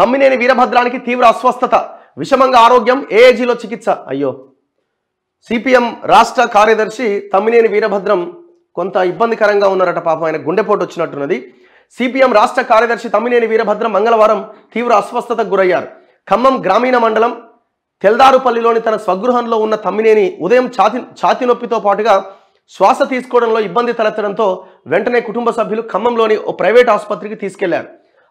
తమ్మినేని వీరభద్రానికి తీవ్ర అస్వస్థత విషమంగా ఆరోగ్యం ఏఏజీలో చికిత్స అయ్యో సిపిఎం రాష్ట్ర కార్యదర్శి తమ్మినేని వీరభద్రం కొంత ఇబ్బందికరంగా ఉన్నారట పాపం ఆయన గుండెపోటు వచ్చినట్టున్నది సిపిఎం రాష్ట్ర కార్యదర్శి తమ్మినేని వీరభద్రం మంగళవారం తీవ్ర అస్వస్థతకు గురయ్యారు ఖమ్మం గ్రామీణ మండలం తెల్దారుపల్లిలోని తన స్వగృహంలో ఉన్న తమ్మినేని ఉదయం ఛాతి ఛాతి నొప్పితో పాటుగా శ్వాస తీసుకోవడంలో ఇబ్బంది తలెత్తడంతో వెంటనే కుటుంబ సభ్యులు ఖమ్మంలోని ఓ ప్రైవేట్ ఆసుపత్రికి తీసుకెళ్లారు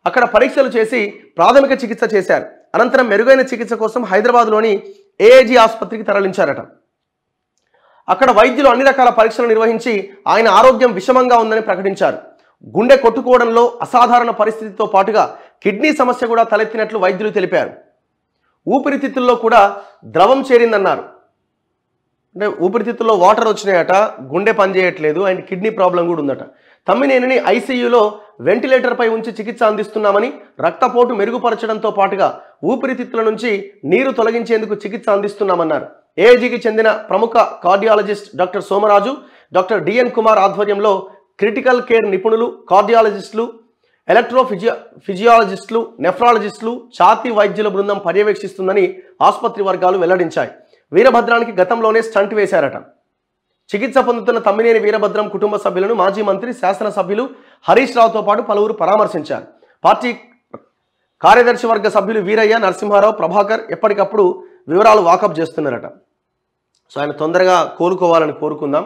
అక్కడ పరీక్షలు చేసి ప్రాథమిక చికిత్స చేశారు అనంతరం మెరుగైన చికిత్స కోసం హైదరాబాద్లోని ఏఏజీ ఆసుపత్రికి తరలించారట అక్కడ వైద్యులు అన్ని రకాల పరీక్షలు నిర్వహించి ఆయన ఆరోగ్యం విషమంగా ఉందని ప్రకటించారు గుండె కొట్టుకోవడంలో అసాధారణ పరిస్థితితో పాటుగా కిడ్నీ సమస్య కూడా తలెత్తినట్లు వైద్యులు తెలిపారు ఊపిరితిత్తుల్లో కూడా ద్రవం చేరిందన్నారు అంటే ఊపిరితిత్తుల్లో వాటర్ వచ్చినాయట గుండె పనిచేయట్లేదు అండ్ కిడ్నీ ప్రాబ్లం కూడా ఉందట తమ్మినేని ఐసీయూలో వెంటిలేటర్పై ఉంచి చికిత్స అందిస్తున్నామని రక్తపోటు మెరుగుపరచడంతో పాటుగా ఊపిరితిత్తుల నుంచి నీరు తొలగించేందుకు చికిత్స అందిస్తున్నామన్నారు ఏఐజీకి చెందిన ప్రముఖ cardiologist doctor Somaraju doctor D కుమార్ ఆధ్వర్యంలో క్రిటికల్ కేర్ నిపుణులు కార్డియాలజిస్టులు ఎలక్ట్రో ఫిజియాలజిస్టులు నెఫ్రాలజిస్టులు ఛాతీ వైద్యుల బృందం పర్యవేక్షిస్తుందని ఆసుపత్రి వర్గాలు వెల్లడించాయి వీరభద్రానికి గతంలోనే స్టంట్ వేశారట చికిత్స పొందుతున్న తమ్మినేని వీరభద్రం కుటుంబ సభ్యులను మాజీ మంత్రి శాసనసభ్యులు హరీష్ రావుతో పాటు పలువురు పరామర్శించారు పార్టీ కార్యదర్శి వర్గ సభ్యులు వీరయ్య నరసింహారావు ప్రభాకర్ ఎప్పటికప్పుడు వివరాలు వాకప్ చేస్తున్నారట సో ఆయన తొందరగా కోలుకోవాలని కోరుకుందాం